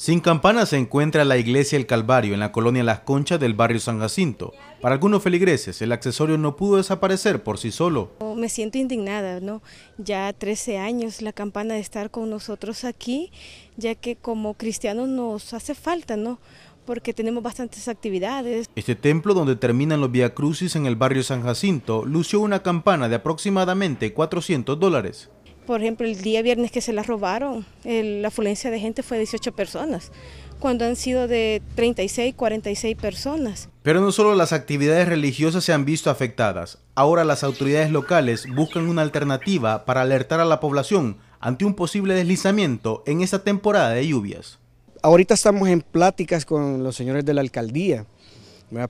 Sin campana se encuentra la iglesia El Calvario en la colonia Las Conchas del barrio San Jacinto. Para algunos feligreses, el accesorio no pudo desaparecer por sí solo. Me siento indignada, ¿no? Ya 13 años la campana de estar con nosotros aquí, ya que como cristianos nos hace falta, ¿no? porque tenemos bastantes actividades. Este templo, donde terminan los Via Crucis en el barrio San Jacinto, lució una campana de aproximadamente 400 dólares. Por ejemplo, el día viernes que se las robaron, la afluencia de gente fue de 18 personas, cuando han sido de 36, 46 personas. Pero no solo las actividades religiosas se han visto afectadas, ahora las autoridades locales buscan una alternativa para alertar a la población ante un posible deslizamiento en esta temporada de lluvias. Ahorita estamos en pláticas con los señores de la alcaldía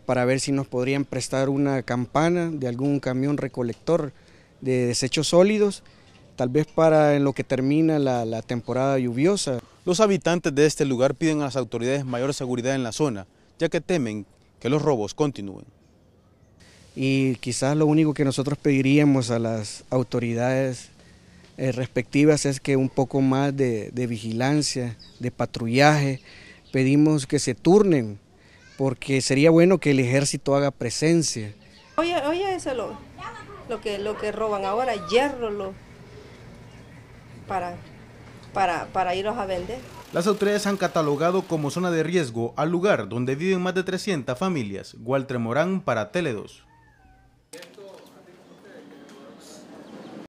para ver si nos podrían prestar una campana de algún camión recolector de desechos sólidos tal vez para en lo que termina la, temporada lluviosa. Los habitantes de este lugar piden a las autoridades mayor seguridad en la zona, ya que temen que los robos continúen. Y quizás lo único que nosotros pediríamos a las autoridades eh, respectivas es que un poco más de, vigilancia, de patrullaje, pedimos que se turnen, porque sería bueno que el ejército haga presencia. Oye, oye, eso lo, que, lo que roban ahora, hierro, para, para, irlos a vender. Las autoridades han catalogado como zona de riesgo al lugar donde viven más de 300 familias. Walter para Tele2.